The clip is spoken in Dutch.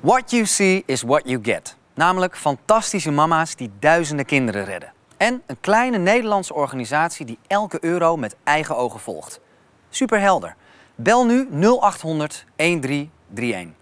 What you see is what you get. Namelijk fantastische mama's die duizenden kinderen redden. En een kleine Nederlandse organisatie die elke euro met eigen ogen volgt. Superhelder. Bel nu 0800 1331.